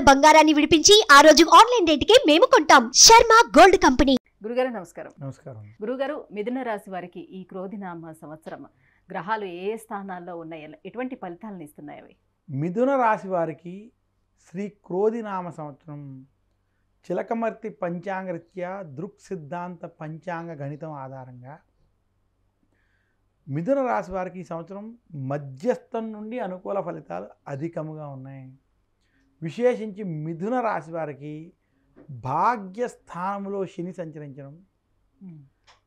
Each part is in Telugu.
ఉన్న బంగారాన్ని విడిపించి ఆ రోజు ఆన్లైన్ రేటుకే మేము కొంటాం శర్మ గోల్డ్ కంపెనీ గురుగారు నమస్కారం నమస్కారం గురుగారు మిథున రాశి వారికి ఈ క్రోధినామ సంవత్సరం గ్రహాలు ఏ స్థానాల్లో ఉన్నాయి ఎటువంటి ఫలితాలను ఇస్తున్నాయి అవి మిథున రాశి వారికి శ్రీ క్రోధినామ సంవత్సరం చిలకమర్తి పంచాంగరీత్యా దృక్ సిద్ధాంత పంచాంగ గణితం ఆధారంగా మిథున రాశి వారికి ఈ సంవత్సరం మధ్యస్థం నుండి అనుకూల ఫలితాలు అధికముగా ఉన్నాయి విశేషించి మిథున రాశి వారికి భాగ్యస్థానంలో శని సంచరించడం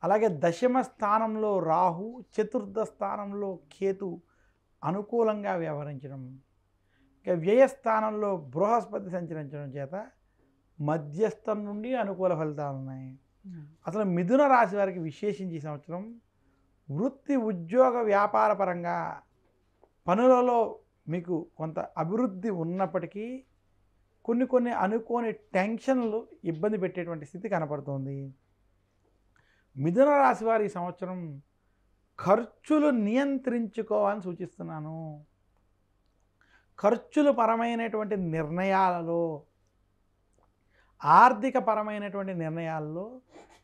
అలాగే దశమ స్థానంలో రాహు చతుర్థ స్థానంలో కేతు అనుకూలంగా వ్యవహరించడం ఇంకా వ్యయస్థానంలో బృహస్పతి సంచరించడం చేత మధ్యస్థం నుండి అనుకూల ఫలితాలు ఉన్నాయి అసలు మిథున రాశి వారికి విశేషించి సంవత్సరం వృత్తి ఉద్యోగ వ్యాపార పరంగా పనులలో మీకు కొంత అభివృద్ధి ఉన్నప్పటికీ కొన్ని కొన్ని అనుకోని టెన్షన్లు ఇబ్బంది పెట్టేటువంటి స్థితి కనపడుతోంది మిథున రాశి వారు ఈ సంవత్సరం ఖర్చులు నియంత్రించుకోవాలని సూచిస్తున్నాను ఖర్చులు పరమైనటువంటి నిర్ణయాలలో ఆర్థిక పరమైనటువంటి నిర్ణయాల్లో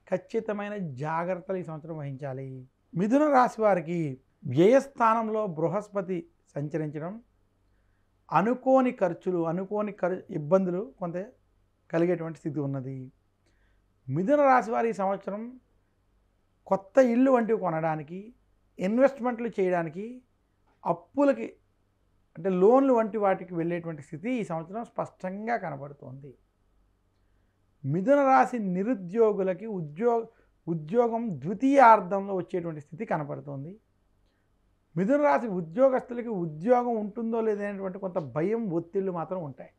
ఖచ్చితమైన జాగ్రత్తలు ఈ సంవత్సరం వహించాలి మిథున రాశి వారికి వ్యయస్థానంలో బృహస్పతి సంచరించడం అనుకోని ఖర్చులు అనుకోని ఖర్ ఇబ్బందులు కొంత కలిగేటువంటి స్థితి ఉన్నది మిథున రాశి వారి సంవత్సరం కొత్త ఇల్లు వంటివి కొనడానికి ఇన్వెస్ట్మెంట్లు చేయడానికి అప్పులకి అంటే లోన్లు వంటి వాటికి వెళ్ళేటువంటి స్థితి ఈ సంవత్సరం స్పష్టంగా కనబడుతోంది మిథున రాశి నిరుద్యోగులకి ఉద్యోగ ఉద్యోగం ద్వితీయార్థంలో వచ్చేటువంటి స్థితి కనపడుతోంది మిథున రాశి ఉద్యోగస్తులకి ఉద్యోగం ఉంటుందో లేదనేటువంటి కొంత భయం ఒత్తిళ్ళు మాత్రం ఉంటాయి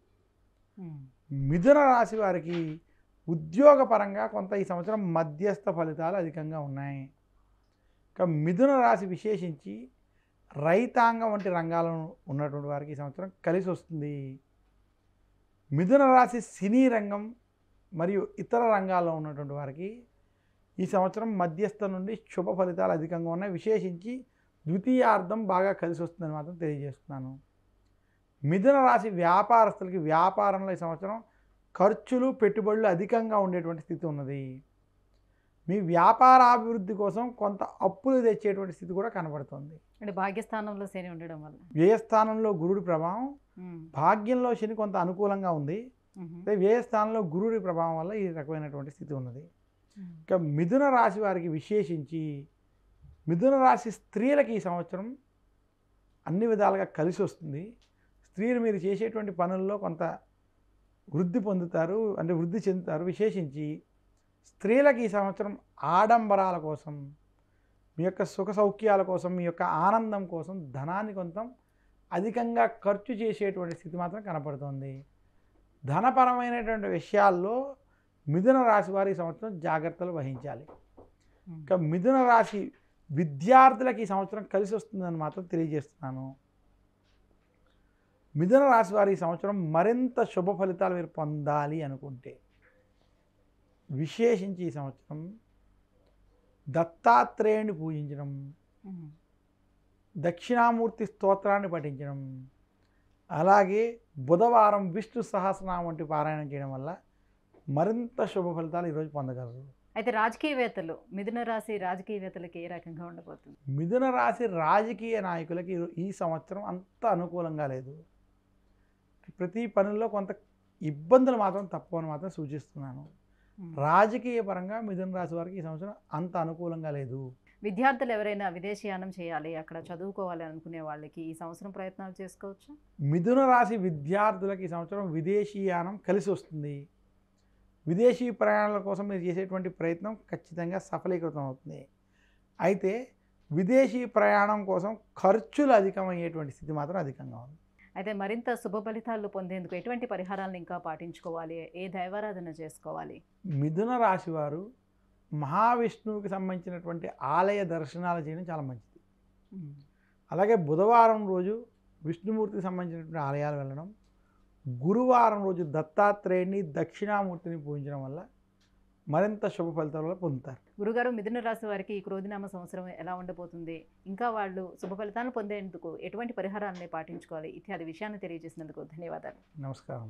మిథున రాశి వారికి ఉద్యోగపరంగా కొంత ఈ సంవత్సరం మధ్యస్థ ఫలితాలు అధికంగా ఉన్నాయి ఇక మిథున రాశి విశేషించి రైతాంగం వంటి రంగాలను ఉన్నటువంటి వారికి ఈ సంవత్సరం కలిసి వస్తుంది మిథున రాశి సినీ రంగం మరియు ఇతర రంగాల్లో ఉన్నటువంటి వారికి ఈ సంవత్సరం మధ్యస్థ నుండి శుభ ఫలితాలు అధికంగా ఉన్నాయి విశేషించి ద్వితీయార్థం బాగా కలిసి వస్తుందని మాత్రం తెలియజేస్తున్నాను మిథున రాశి వ్యాపారస్తులకి వ్యాపారంలో ఈ సంవత్సరం ఖర్చులు పెట్టుబడులు అధికంగా ఉండేటువంటి స్థితి ఉన్నది మీ వ్యాపార అభివృద్ధి కోసం కొంత అప్పులు తెచ్చేటువంటి స్థితి కూడా కనబడుతుంది అంటే భాగ్యస్థానంలో శని ఉండడం వల్ల వ్యయస్థానంలో గురుడి ప్రభావం భాగ్యంలో శని కొంత అనుకూలంగా ఉంది అదే వ్యయస్థానంలో గురుడి ప్రభావం వల్ల ఈ రకమైనటువంటి స్థితి ఉన్నది ఇంకా మిథున రాశి వారికి విశేషించి మిథున రాశి స్త్రీలకు ఈ సంవత్సరం అన్ని విధాలుగా కలిసి వస్తుంది స్త్రీలు మీరు చేసేటువంటి పనుల్లో కొంత వృద్ధి పొందుతారు అంటే వృద్ధి చెందుతారు విశేషించి స్త్రీలకు ఈ సంవత్సరం ఆడంబరాల కోసం మీ యొక్క సుఖ సౌఖ్యాల కోసం మీ యొక్క ఆనందం కోసం ధనాన్ని కొంత అధికంగా ఖర్చు చేసేటువంటి స్థితి మాత్రం కనపడుతుంది ధనపరమైనటువంటి విషయాల్లో మిథున రాశి వారి సంవత్సరం జాగ్రత్తలు వహించాలి ఇంకా మిథున రాశి విద్యార్థులకు ఈ సంవత్సరం కలిసి వస్తుందని మాత్రం తెలియజేస్తున్నాను మిథున రాశి వారు ఈ సంవత్సరం మరింత శుభ ఫలితాలు మీరు పొందాలి అనుకుంటే విశేషించి ఈ సంవత్సరం దత్తాత్రేయుని పూజించడం దక్షిణామూర్తి స్తోత్రాన్ని పఠించడం అలాగే బుధవారం విష్ణు సహస్రనామం వంటి పారాయణం చేయడం వల్ల మరింత శుభ ఫలితాలు ఈరోజు పొందగలరు అయితే రాజకీయవేత్తలు మిథున రాశి రాజకీయవేత్తలకి ఏ రకంగా ఉండబోతుంది మిథున రాశి రాజకీయ నాయకులకి ఈ సంవత్సరం అంత అనుకూలంగా లేదు ప్రతి పనుల్లో కొంత ఇబ్బందులు మాత్రం తప్పవని మాత్రం సూచిస్తున్నాను రాజకీయ పరంగా మిథున రాశి వారికి ఈ సంవత్సరం అంత అనుకూలంగా లేదు విద్యార్థులు ఎవరైనా విదేశీయానం చేయాలి అక్కడ చదువుకోవాలి అనుకునే వాళ్ళకి ఈ సంవత్సరం ప్రయత్నాలు చేసుకోవచ్చు మిథున రాశి విద్యార్థులకి ఈ సంవత్సరం విదేశీయానం కలిసి వస్తుంది విదేశీ ప్రయాణాల కోసం మీరు చేసేటువంటి ప్రయత్నం ఖచ్చితంగా సఫలీకృతం అవుతుంది అయితే విదేశీ ప్రయాణం కోసం ఖర్చులు అధికమయ్యేటువంటి స్థితి మాత్రం అధికంగా ఉంది అయితే మరింత శుభ ఫలితాలు పొందేందుకు ఎటువంటి పరిహారాలను ఇంకా పాటించుకోవాలి ఏ దైవారాధన చేసుకోవాలి మిథున రాశి వారు మహావిష్ణువుకి సంబంధించినటువంటి ఆలయ దర్శనాలు చేయడం చాలా మంచిది అలాగే బుధవారం రోజు విష్ణుమూర్తికి సంబంధించినటువంటి ఆలయాలు వెళ్ళడం గురువారం రోజు దత్తాత్రేయుని దక్షిణామూర్తిని పూజించడం వల్ల మరింత శుభ ఫలితాలు పొందుతారు గురుగారు మిథున రాశి వారికి ఈ క్రోధినామ సంవత్సరం ఎలా ఉండబోతుంది ఇంకా వాళ్ళు శుభ ఫలితాలను పొందేందుకు ఎటువంటి పరిహారాలని పాటించుకోవాలి ఇత్యాది విషయాన్ని తెలియజేసినందుకు ధన్యవాదాలు నమస్కారం